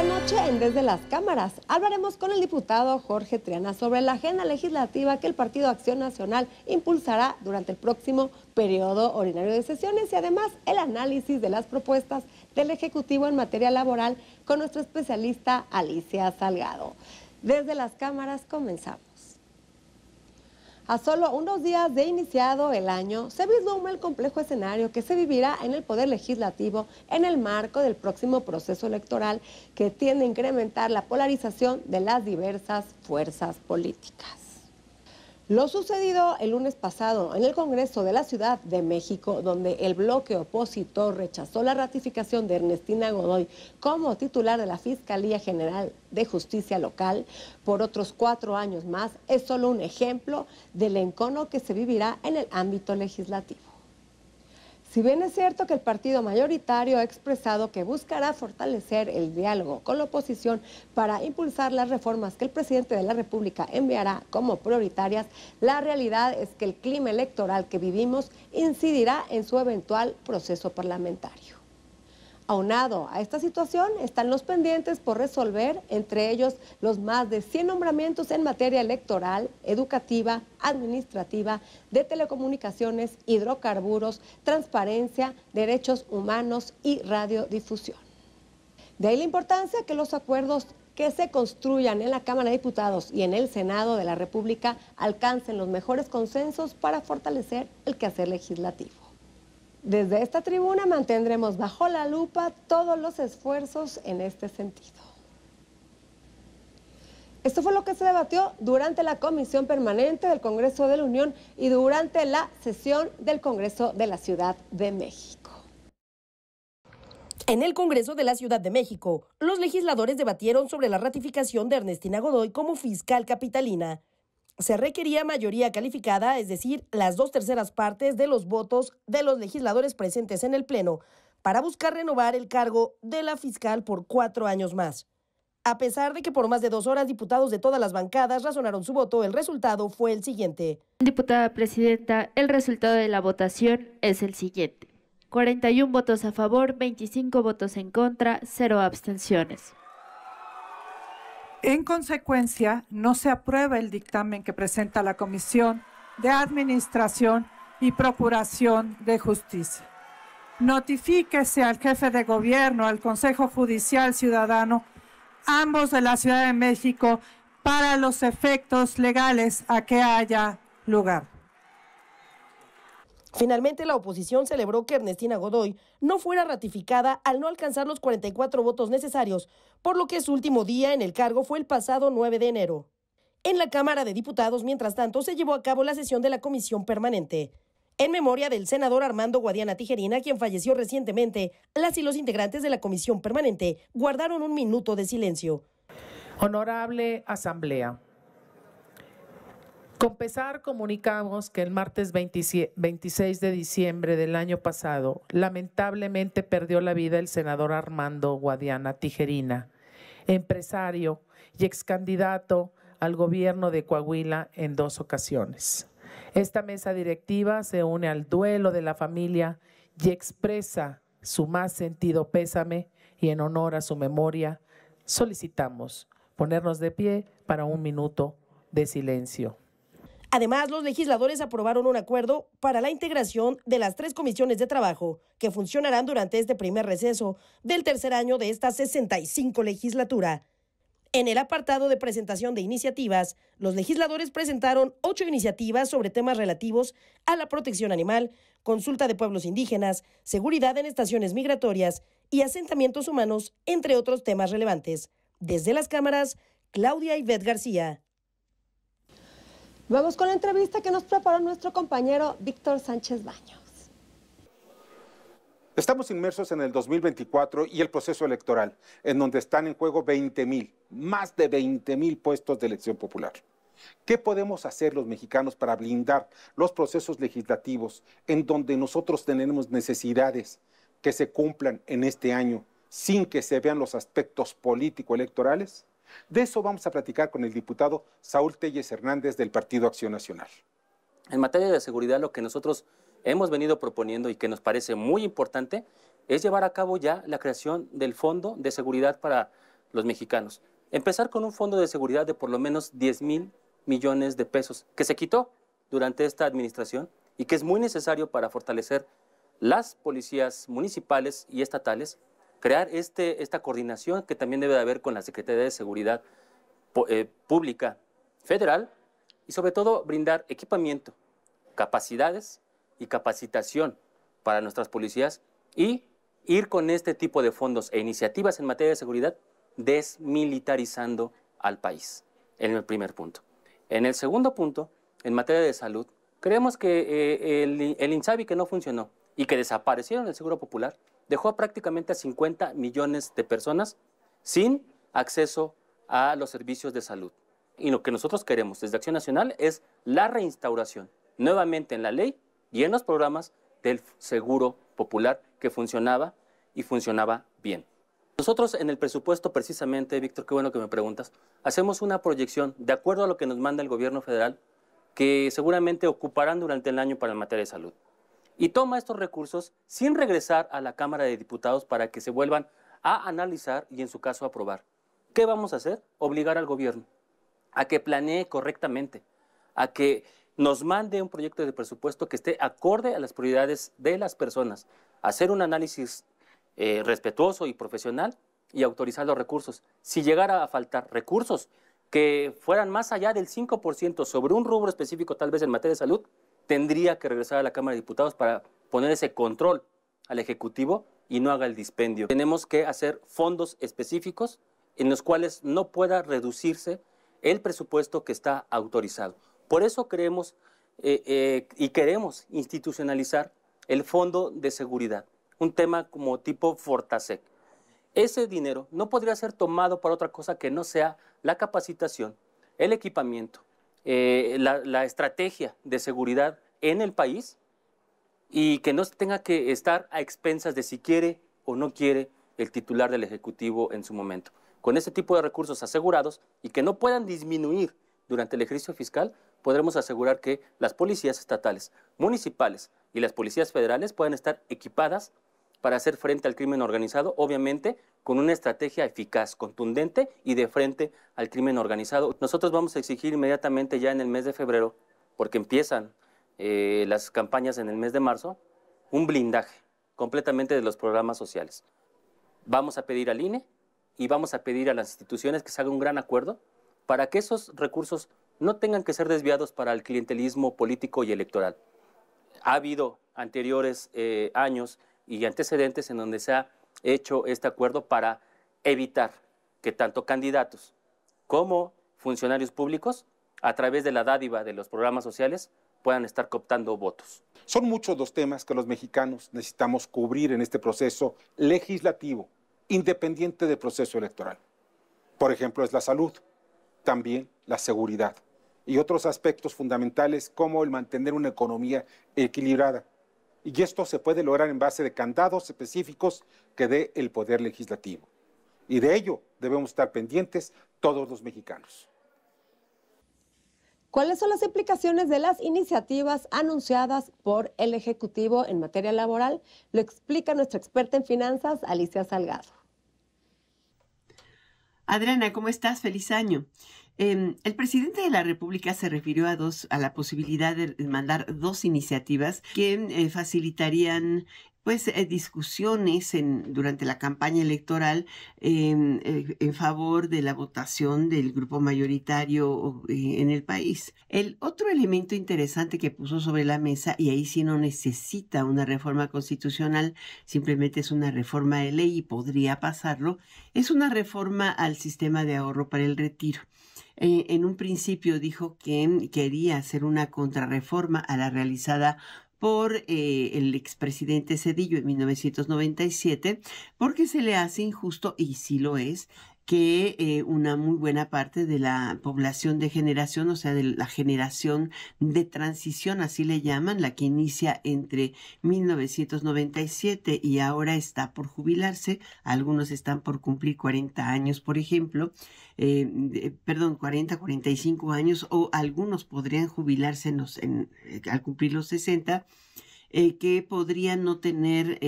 Anoche noche en Desde las Cámaras hablaremos con el diputado Jorge Triana sobre la agenda legislativa que el Partido Acción Nacional impulsará durante el próximo periodo ordinario de sesiones y además el análisis de las propuestas del Ejecutivo en materia laboral con nuestro especialista Alicia Salgado. Desde las Cámaras comenzamos. A solo unos días de iniciado el año, se vislumbra el complejo escenario que se vivirá en el Poder Legislativo en el marco del próximo proceso electoral que tiende a incrementar la polarización de las diversas fuerzas políticas. Lo sucedido el lunes pasado en el Congreso de la Ciudad de México, donde el bloque opositor rechazó la ratificación de Ernestina Godoy como titular de la Fiscalía General de Justicia Local por otros cuatro años más, es solo un ejemplo del encono que se vivirá en el ámbito legislativo. Si bien es cierto que el partido mayoritario ha expresado que buscará fortalecer el diálogo con la oposición para impulsar las reformas que el presidente de la República enviará como prioritarias, la realidad es que el clima electoral que vivimos incidirá en su eventual proceso parlamentario. Aunado a esta situación están los pendientes por resolver, entre ellos los más de 100 nombramientos en materia electoral, educativa, administrativa, de telecomunicaciones, hidrocarburos, transparencia, derechos humanos y radiodifusión. De ahí la importancia que los acuerdos que se construyan en la Cámara de Diputados y en el Senado de la República alcancen los mejores consensos para fortalecer el quehacer legislativo. Desde esta tribuna mantendremos bajo la lupa todos los esfuerzos en este sentido. Esto fue lo que se debatió durante la comisión permanente del Congreso de la Unión y durante la sesión del Congreso de la Ciudad de México. En el Congreso de la Ciudad de México, los legisladores debatieron sobre la ratificación de Ernestina Godoy como fiscal capitalina se requería mayoría calificada, es decir, las dos terceras partes de los votos de los legisladores presentes en el Pleno, para buscar renovar el cargo de la fiscal por cuatro años más. A pesar de que por más de dos horas diputados de todas las bancadas razonaron su voto, el resultado fue el siguiente. Diputada Presidenta, el resultado de la votación es el siguiente. 41 votos a favor, 25 votos en contra, 0 abstenciones. En consecuencia, no se aprueba el dictamen que presenta la Comisión de Administración y Procuración de Justicia. Notifíquese al jefe de gobierno, al Consejo Judicial Ciudadano, ambos de la Ciudad de México, para los efectos legales a que haya lugar. Finalmente, la oposición celebró que Ernestina Godoy no fuera ratificada al no alcanzar los 44 votos necesarios, por lo que su último día en el cargo fue el pasado 9 de enero. En la Cámara de Diputados, mientras tanto, se llevó a cabo la sesión de la Comisión Permanente. En memoria del senador Armando Guadiana Tijerina, quien falleció recientemente, las y los integrantes de la Comisión Permanente guardaron un minuto de silencio. Honorable Asamblea. Con pesar comunicamos que el martes 26 de diciembre del año pasado lamentablemente perdió la vida el senador Armando Guadiana Tijerina, empresario y excandidato al gobierno de Coahuila en dos ocasiones. Esta mesa directiva se une al duelo de la familia y expresa su más sentido pésame y en honor a su memoria solicitamos ponernos de pie para un minuto de silencio. Además, los legisladores aprobaron un acuerdo para la integración de las tres comisiones de trabajo que funcionarán durante este primer receso del tercer año de esta 65 legislatura. En el apartado de presentación de iniciativas, los legisladores presentaron ocho iniciativas sobre temas relativos a la protección animal, consulta de pueblos indígenas, seguridad en estaciones migratorias y asentamientos humanos, entre otros temas relevantes. Desde las cámaras, Claudia Ivette García. Vamos con la entrevista que nos preparó nuestro compañero Víctor Sánchez Baños. Estamos inmersos en el 2024 y el proceso electoral, en donde están en juego 20 mil, más de 20 mil puestos de elección popular. ¿Qué podemos hacer los mexicanos para blindar los procesos legislativos en donde nosotros tenemos necesidades que se cumplan en este año sin que se vean los aspectos político-electorales? De eso vamos a platicar con el diputado Saúl Telles Hernández del Partido Acción Nacional. En materia de seguridad, lo que nosotros hemos venido proponiendo y que nos parece muy importante es llevar a cabo ya la creación del Fondo de Seguridad para los mexicanos. Empezar con un fondo de seguridad de por lo menos 10 mil millones de pesos que se quitó durante esta administración y que es muy necesario para fortalecer las policías municipales y estatales crear este, esta coordinación que también debe de haber con la Secretaría de Seguridad eh, Pública Federal y sobre todo brindar equipamiento, capacidades y capacitación para nuestras policías y ir con este tipo de fondos e iniciativas en materia de seguridad desmilitarizando al país, en el primer punto. En el segundo punto, en materia de salud, creemos que eh, el, el INSABI que no funcionó y que desaparecieron el Seguro Popular, dejó prácticamente a 50 millones de personas sin acceso a los servicios de salud. Y lo que nosotros queremos desde Acción Nacional es la reinstauración nuevamente en la ley y en los programas del seguro popular que funcionaba y funcionaba bien. Nosotros en el presupuesto precisamente, Víctor, qué bueno que me preguntas, hacemos una proyección de acuerdo a lo que nos manda el gobierno federal que seguramente ocuparán durante el año para la materia de salud y toma estos recursos sin regresar a la Cámara de Diputados para que se vuelvan a analizar y en su caso aprobar. ¿Qué vamos a hacer? Obligar al gobierno a que planee correctamente, a que nos mande un proyecto de presupuesto que esté acorde a las prioridades de las personas, hacer un análisis eh, respetuoso y profesional y autorizar los recursos. Si llegara a faltar recursos que fueran más allá del 5% sobre un rubro específico, tal vez en materia de salud, tendría que regresar a la Cámara de Diputados para poner ese control al Ejecutivo y no haga el dispendio. Tenemos que hacer fondos específicos en los cuales no pueda reducirse el presupuesto que está autorizado. Por eso creemos eh, eh, y queremos institucionalizar el Fondo de Seguridad, un tema como tipo Fortasec. Ese dinero no podría ser tomado para otra cosa que no sea la capacitación, el equipamiento, eh, la, estrategia de seguridad en el país y que no tenga que estar a expensas de si quiere o no quiere el titular del Ejecutivo en su momento. Con ese tipo de recursos asegurados y que no puedan disminuir durante el ejercicio fiscal, podremos asegurar que las policías estatales, municipales y las policías federales puedan estar equipadas para hacer frente al crimen organizado, obviamente con una estrategia eficaz, contundente y de frente al crimen organizado. Nosotros vamos a exigir inmediatamente ya en el mes de febrero, porque empiezan eh, las campañas en el mes de marzo, un blindaje completamente de los programas sociales. Vamos a pedir al INE y vamos a pedir a las instituciones que se haga un gran acuerdo para que esos recursos no tengan que ser desviados para el clientelismo político y electoral. Ha habido anteriores eh, años y antecedentes en donde se ha hecho este acuerdo para evitar que tanto candidatos como funcionarios públicos, a través de la dádiva de los programas sociales, puedan estar cooptando votos. Son muchos los temas que los mexicanos necesitamos cubrir en este proceso legislativo, independiente del proceso electoral. Por ejemplo, es la salud, también la seguridad y otros aspectos fundamentales como el mantener una economía equilibrada, y esto se puede lograr en base de candados específicos que dé el Poder Legislativo. Y de ello debemos estar pendientes todos los mexicanos. ¿Cuáles son las implicaciones de las iniciativas anunciadas por el Ejecutivo en materia laboral? Lo explica nuestra experta en finanzas, Alicia Salgado. Adriana, ¿cómo estás? Feliz año. Em, el presidente de la República se refirió a dos a la posibilidad de mandar dos iniciativas que mm, eh, facilitarían pues eh, discusiones durante la campaña electoral en, em, eh, en favor de la votación del grupo mayoritario en el país. El otro elemento interesante que puso sobre la mesa, y ahí sí no necesita una reforma constitucional, simplemente es una reforma de ley y podría pasarlo, es una reforma al sistema de ahorro para el retiro. Eh, en un principio dijo que quería hacer una contrarreforma a la realizada por eh, el expresidente Cedillo en 1997, porque se le hace injusto, y sí lo es, que eh, una muy buena parte de la población de generación, o sea, de la generación de transición, así le llaman, la que inicia entre 1997 y ahora está por jubilarse, algunos están por cumplir 40 años, por ejemplo, eh, cuarenta, perdón, 40, 45 años, o algunos podrían jubilarse en, eh, al cumplir los 60 eh, que podrían no tener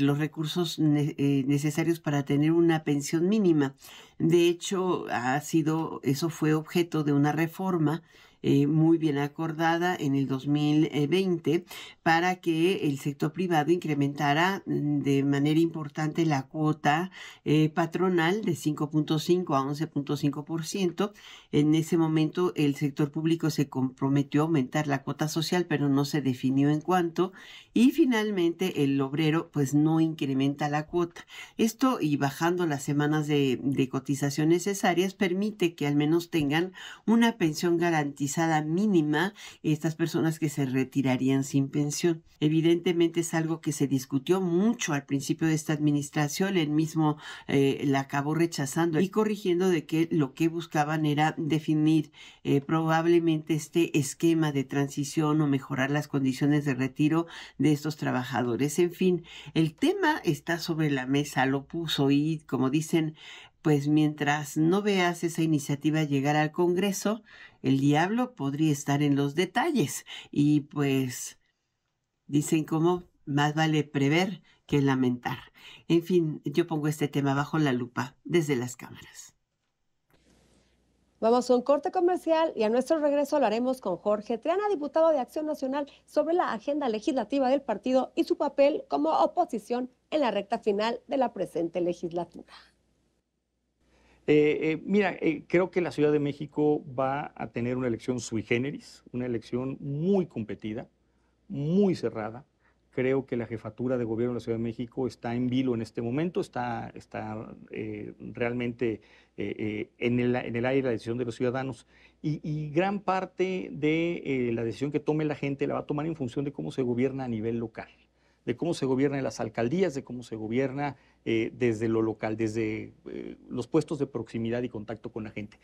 los recursos eh, necesarios para tener una pensión mínima. De hecho, ha sido, eso fue objeto de una reforma eh, muy bien acordada en el 2020 eh, para que el sector privado incrementara mm, de manera importante la cuota eh, patronal de 5.5 a 11.5%. En ese momento el sector público se comprometió a aumentar la cuota social, pero no se definió en cuánto. Y finalmente el obrero pues no incrementa la cuota. Esto y bajando las semanas de cotización necesarias permite que al menos tengan una pensión garantizada mínima estas personas que se retirarían sin pensión. Evidentemente es algo que se discutió mucho al principio de esta administración, él mismo eh, la acabó rechazando y corrigiendo de que lo que buscaban era definir eh, probablemente este esquema de transición o mejorar las condiciones de retiro de estos trabajadores. En fin, el tema está sobre la mesa, lo puso y como dicen pues mientras no veas esa iniciativa llegar al Congreso, el diablo podría estar en los detalles. Y pues dicen como más vale prever que lamentar. En fin, yo pongo este tema bajo la lupa desde las cámaras. Vamos a un corte comercial y a nuestro regreso hablaremos con Jorge Triana, diputado de Acción Nacional, sobre la agenda legislativa del partido y su papel como oposición en la recta final de la presente legislatura. Eh, eh, mira, eh, creo que la Ciudad de México va a tener una elección sui generis, una elección muy competida, muy cerrada. Creo que la jefatura de gobierno de la Ciudad de México está en vilo en este momento, está, está realmente en el, aire la decisión de los ciudadanos y, y gran parte de la decisión que tome la gente la va a tomar en función de cómo se gobierna a nivel local de cómo se gobierna en las alcaldías, de cómo se gobierna eh, desde lo local, desde eh, los puestos de proximidad y contacto con la gente.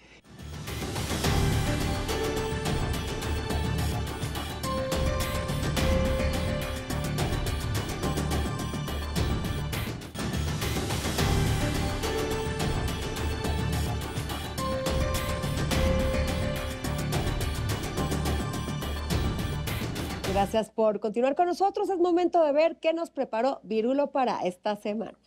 Gracias por continuar con nosotros. Es momento de ver qué nos preparó Virulo para esta semana.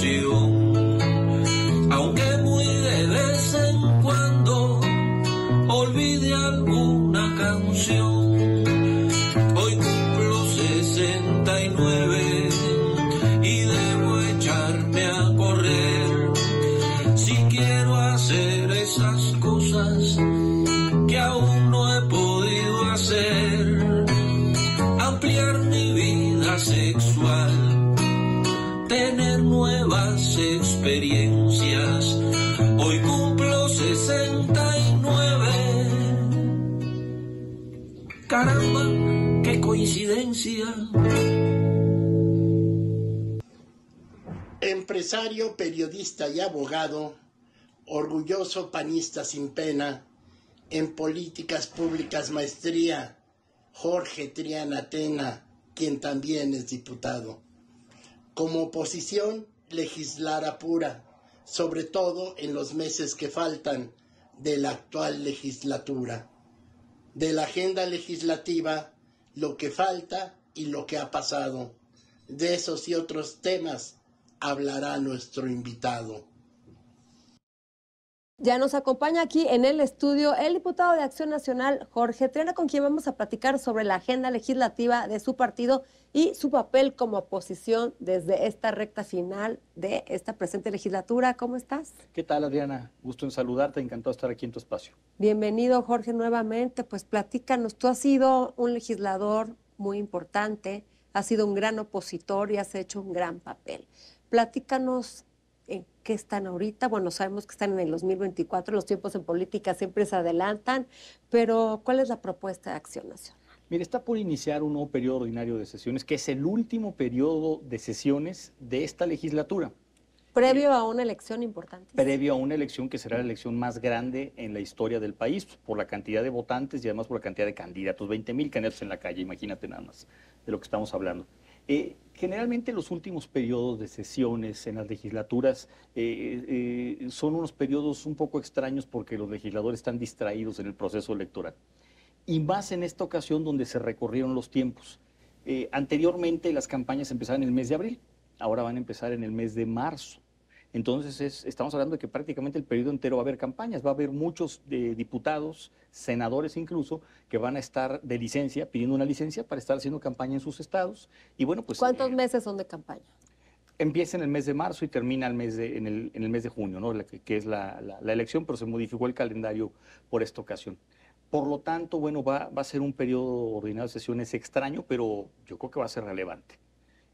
虚无。empresario, periodista y abogado, orgulloso panista sin pena, en políticas públicas maestría, Jorge Triana Tena, quien también es diputado. Como oposición, legislar apura, sobre todo en los meses que faltan de la actual legislatura. De la agenda legislativa, lo que falta y lo que ha pasado. De esos y otros temas hablará nuestro invitado. Ya nos acompaña aquí en el estudio el diputado de Acción Nacional, Jorge Trena, con quien vamos a platicar sobre la agenda legislativa de su partido y su papel como oposición desde esta recta final de esta presente legislatura. ¿Cómo estás? ¿Qué tal, Adriana? Gusto en saludarte, encantado de estar aquí en tu espacio. Bienvenido, Jorge, nuevamente. Pues platícanos, tú has sido un legislador muy importante, has sido un gran opositor y has hecho un gran papel. Platícanos en eh, qué están ahorita. Bueno, sabemos que están en el 2024, los tiempos en política siempre se adelantan, pero ¿cuál es la propuesta de Acción Nacional? Mire, está por iniciar un nuevo periodo ordinario de sesiones, que es el último periodo de sesiones de esta legislatura. Previo a una elección importante. Previo a una elección que será la elección más grande en la historia del país, por la cantidad de votantes y además por la cantidad de candidatos. 20,000 mil candidatos en la calle, imagínate nada más de lo que estamos hablando. Eh, Generalmente los últimos periodos de sesiones en las legislaturas eh, eh, eh, son unos periodos un poco extraños porque los legisladores están distraídos en el proceso electoral. Y más en esta ocasión donde se recorrieron los tiempos. anteriormente las campañas empezaban en el mes de abril, ahora van a empezar en el mes de marzo. Entonces, estamos hablando de que prácticamente el periodo entero va a haber campañas, va a haber muchos eh, diputados, senadores incluso, que van a estar de licencia, pidiendo una licencia para estar haciendo campaña en sus estados. Y bueno, pues... ¿Cuántos eh, meses son de campaña? Empieza en el mes de marzo y termina el mes en, el, mes de junio, que, es la, elección, pero se modificó el calendario por esta ocasión. Por lo tanto, bueno, va, va a ser un periodo ordinario de sesiones extraño, pero yo creo que va a ser relevante.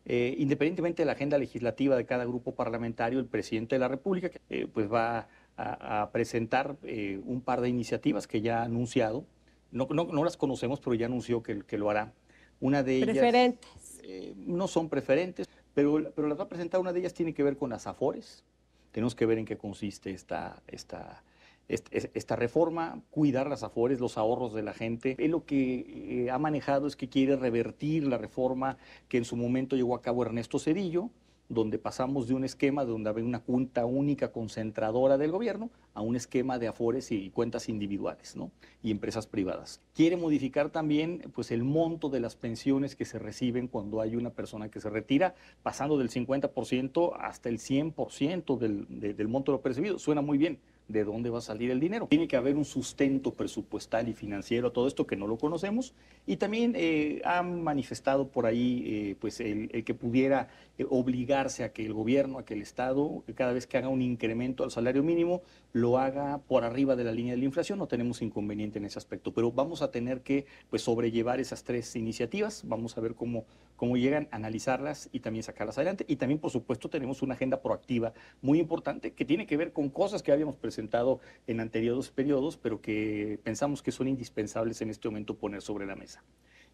Eh, independientemente de la agenda legislativa de cada grupo parlamentario, el presidente de la República eh, pues va a, presentar eh, un par de iniciativas que ya ha anunciado. No, las conocemos, pero ya anunció que, lo hará. Una de ellas... Preferentes. no son preferentes, pero, pero las va a presentar. Una de ellas tiene que ver con las AFORES. Tenemos que ver en qué consiste esta, esta esta reforma, cuidar las afores, los ahorros de la gente. es lo que eh, ha manejado es que quiere revertir la reforma que en su momento llegó a cabo Ernesto Cedillo, donde pasamos de un esquema donde había una cuenta única concentradora del gobierno a un esquema de afores y cuentas individuales y empresas privadas. Quiere modificar también pues, el monto de las pensiones que se reciben cuando hay una persona que se retira, pasando del 50% hasta el 100% del, del monto de lo percibido. Suena muy bien, de dónde va a salir el dinero. Tiene que haber un sustento presupuestal y financiero a todo esto que no lo conocemos. Y también eh, han manifestado por ahí eh, pues el, que pudiera eh, obligarse a que el gobierno, a que el Estado, cada vez que haga un incremento al salario mínimo, lo haga por arriba de la línea de la inflación. No tenemos inconveniente en ese aspecto, pero vamos a tener que pues, sobrellevar esas tres iniciativas. Vamos a ver cómo, cómo llegan, analizarlas y también sacarlas adelante. Y también, por supuesto, tenemos una agenda proactiva muy importante que tiene que ver con cosas que habíamos presentado presentado en anteriores periodos, pero que pensamos que son indispensables en este momento poner sobre la mesa.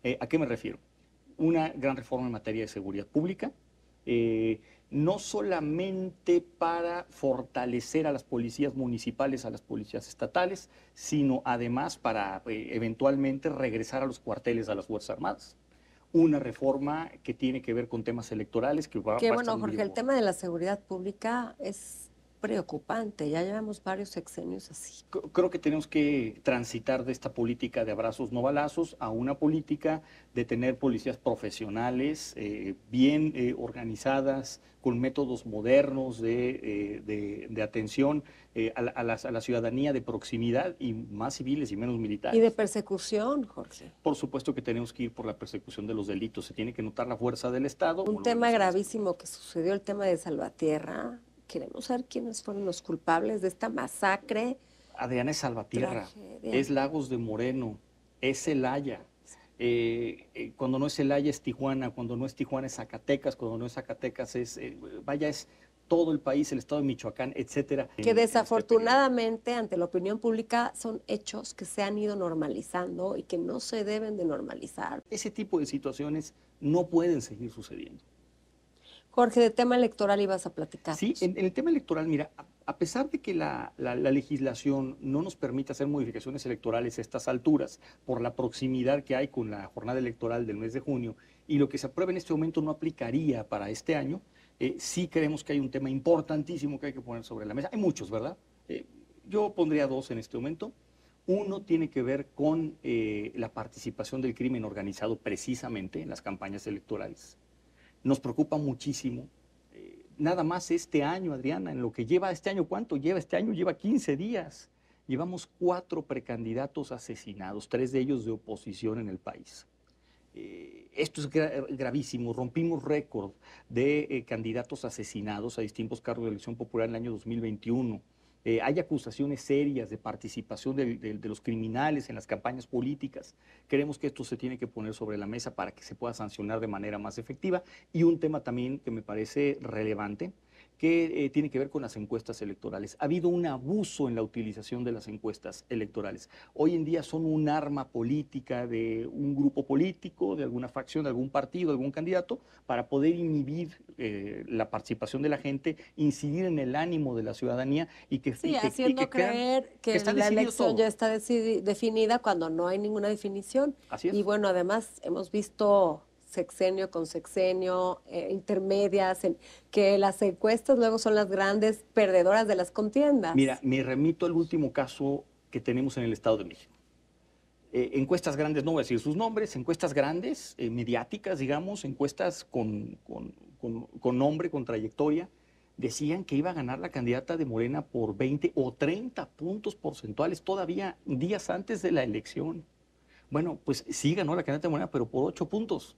Eh, ¿A qué me refiero? Una gran reforma en materia de seguridad pública, eh, no solamente para fortalecer a las policías municipales, a las policías estatales, sino además para eh, eventualmente regresar a los cuarteles a las Fuerzas Armadas una reforma que tiene que ver con temas electorales que va que bueno Jorge el tema de la seguridad pública es preocupante. Ya llevamos varios sexenios así. Creo que tenemos que transitar de esta política de abrazos no balazos a una política de tener policías profesionales, eh, bien eh, organizadas, con métodos modernos de, eh, de, atención a a, la, a, la, ciudadanía de proximidad y más civiles y menos militares. Y de persecución, Jorge. Por supuesto que tenemos que ir por la persecución de los delitos. Se tiene que notar la fuerza del Estado. Un tema gravísimo que sucedió, el tema de Salvatierra, Queremos saber quiénes fueron los culpables de esta masacre. Adriana es Salvatierra, es Lagos de Moreno, es Elaya. Eh, eh, cuando no es Elaya es Tijuana, cuando no es Tijuana es Zacatecas, cuando no es Zacatecas es, eh, vaya, es todo el país, el estado de Michoacán, etcétera. Que este desafortunadamente ante la opinión pública son hechos que se han ido normalizando y que no se deben de normalizar. Ese tipo de situaciones no pueden seguir sucediendo. Jorge, de tema electoral ibas a platicar. Sí, en, el tema electoral, mira, a, pesar de que la, legislación no nos permite hacer modificaciones electorales a estas alturas, por la proximidad que hay con la jornada electoral del mes de junio, y lo que se aprueba en este momento no aplicaría para este año, eh, sí creemos que hay un tema importantísimo que hay que poner sobre la mesa. Hay muchos, ¿verdad? Eh, yo pondría dos en este momento. Uno tiene que ver con eh, la participación del crimen organizado precisamente en las campañas electorales nos preocupa muchísimo. Eh, nada más este año, Adriana, en lo que lleva este año, ¿cuánto lleva este año? Lleva 15 días. Llevamos cuatro precandidatos asesinados, tres de ellos de oposición en el país. Eh, esto es gravísimo. Rompimos récord de eh, candidatos asesinados a distintos cargos de elección popular en el año 2021. Eh, hay acusaciones serias de participación de, de, los criminales en las campañas políticas. Creemos que esto se tiene que poner sobre la mesa para que se pueda sancionar de manera más efectiva. Y un tema también que me parece relevante que eh, tiene que ver con las encuestas electorales. Ha habido un abuso en la utilización de las encuestas electorales. Hoy en día son un arma política de un grupo político, de alguna facción, de algún partido, de algún candidato, para poder inhibir eh, la participación de la gente, incidir en el ánimo de la ciudadanía y que... Sí, y haciendo creer que, la elección ya está definida cuando no hay ninguna definición. Así es. Y bueno, además hemos visto sexenio con sexenio, eh, intermedias, que las encuestas luego son las grandes perdedoras de las contiendas. Mira, me remito al último caso que tenemos en el Estado de México. Eh, encuestas grandes, no voy a decir sus nombres, encuestas grandes, eh, mediáticas, digamos, encuestas con, con, nombre, con trayectoria, decían que iba a ganar la candidata de Morena por 20 o 30 puntos porcentuales todavía días antes de la elección. Bueno, pues sí ganó la candidata de Morena, pero por 8 puntos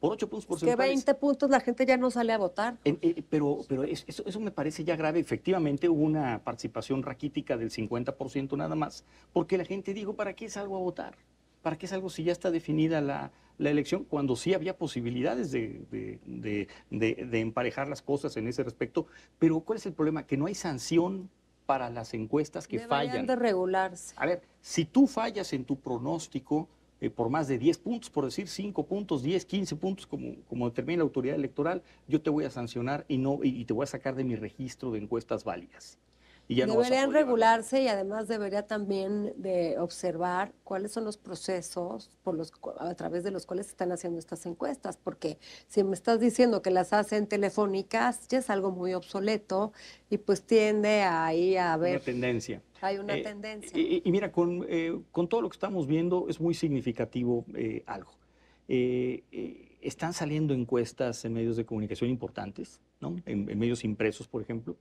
por 8 puntos por que 20 puntos la gente ya no sale a votar. Eh, pero pero eso, me parece ya grave. Efectivamente hubo una participación raquítica del 50% nada más, porque la gente dijo, ¿para qué salgo a votar? ¿Para qué salgo si ya está definida la, elección cuando sí había posibilidades de, de, emparejar las cosas en ese respecto. Pero ¿cuál es el problema? Que no hay sanción para las encuestas que Deberían fallan. de regularse. A ver, si tú fallas en tu pronóstico, eh, por más de 10 puntos, por decir 5 puntos, 10, 15 puntos, como, como determina la autoridad electoral, yo te voy a sancionar y, no, y te voy a sacar de mi registro de encuestas válidas. Deberían regularse y además debería también de observar cuáles son los procesos por los, a través de los cuales se están haciendo estas encuestas, porque si me estás diciendo que las hacen telefónicas, ya es algo muy obsoleto y pues tiende ahí a haber... Una tendencia. Hay una eh, tendencia. Y, mira, eh, con, todo lo que estamos viendo es muy significativo eh, algo. están saliendo encuestas en medios de comunicación importantes, ¿no? en, medios impresos, por ejemplo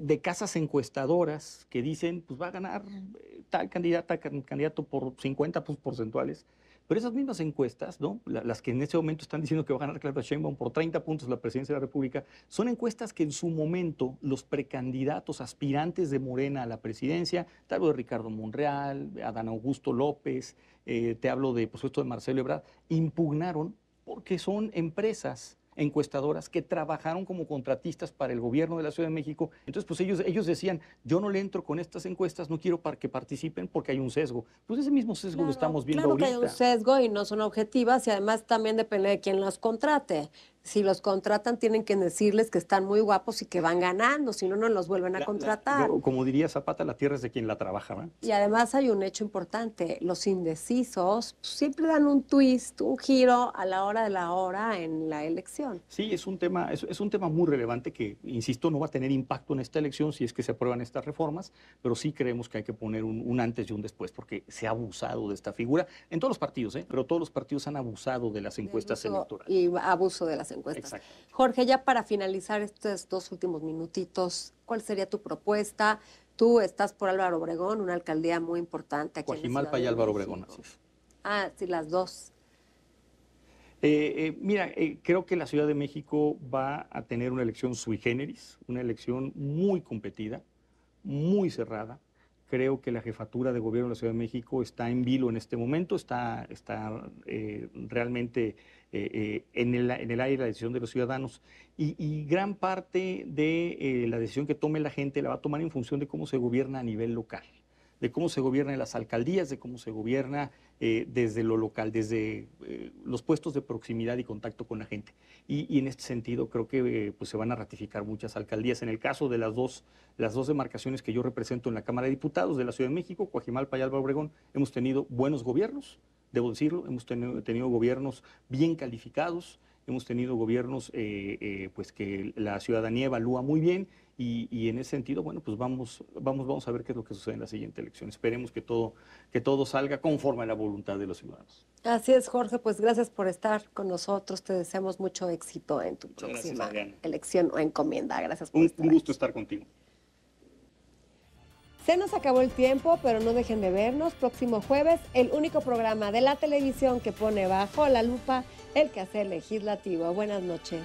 de casas encuestadoras que dicen, pues va a ganar eh, tal candidata, candidato por 50 pues, porcentuales. Pero esas mismas encuestas, ¿no? las que en ese momento están diciendo que va a ganar Claudia Sheinbaum por 30 puntos la presidencia de la República, son encuestas que en su momento los precandidatos aspirantes de Morena a la presidencia, tal hablo de Ricardo Monreal, Adán Augusto López, eh, te hablo de, por supuesto, de Marcelo Ebrard, impugnaron porque son empresas encuestadoras que trabajaron como contratistas para el gobierno de la Ciudad de México. Entonces, pues ellos, ellos decían, yo no le entro con estas encuestas, no quiero para que participen porque hay un sesgo. Pues ese mismo sesgo lo estamos viendo ahorita. Claro que hay un sesgo y no son objetivas y además también depende de quién las contrate si los contratan tienen que decirles que están muy guapos y que van ganando, si no, no los vuelven a contratar. como diría Zapata, la tierra es de quien la trabaja. Y además hay un hecho importante, los indecisos pues, siempre dan un twist, un giro a la hora de la hora en la elección. Sí, es un tema, es, un tema muy relevante que, insisto, no va a tener impacto en esta elección si es que se aprueban estas reformas, pero sí creemos que hay que poner un, antes y un después, porque se ha abusado de esta figura, en todos los partidos, ¿eh? pero todos los partidos han abusado de las encuestas electorales. Y abuso de las Jorge, ya para finalizar estos dos últimos minutitos, ¿cuál sería tu propuesta? Tú estás por Álvaro Obregón, una alcaldía muy importante aquí en y Álvaro Obregón. Ah, sí, las dos. Eh, eh, mira, eh, creo que la Ciudad de México va a tener una elección sui generis, una elección muy competida, muy cerrada, Creo que la jefatura de gobierno de la Ciudad de México está en vilo en este momento, está, está eh, realmente eh, eh, en, el, aire la decisión de los ciudadanos y, y gran parte de la decisión que tome la gente la va a tomar en función de cómo se gobierna a nivel local de cómo se gobiernan las alcaldías, de cómo se gobierna eh, desde lo local, desde eh, los puestos de proximidad y contacto con la gente. Y, en este sentido creo que eh, pues, se van a ratificar muchas alcaldías. En el caso de las dos, las dos demarcaciones que yo represento en la Cámara de Diputados de la Ciudad de México, Coajimalpa y Álvaro Obregón, hemos tenido buenos gobiernos, debo decirlo, hemos tenido gobiernos bien calificados, hemos tenido gobiernos eh, eh, pues que la ciudadanía evalúa muy bien y, en ese sentido, bueno, pues vamos, vamos, vamos a ver qué es lo que sucede en la siguiente elección. Esperemos que todo, que todo salga conforme a la voluntad de los ciudadanos. Así es, Jorge, pues gracias por estar con nosotros. Te deseamos mucho éxito en tu próxima elección o encomienda. Gracias por un, estar. Un gusto estar contigo. Se nos acabó el tiempo, pero no dejen de vernos. Próximo jueves, el único programa de la televisión que pone bajo la lupa el café legislativo. Buenas noches.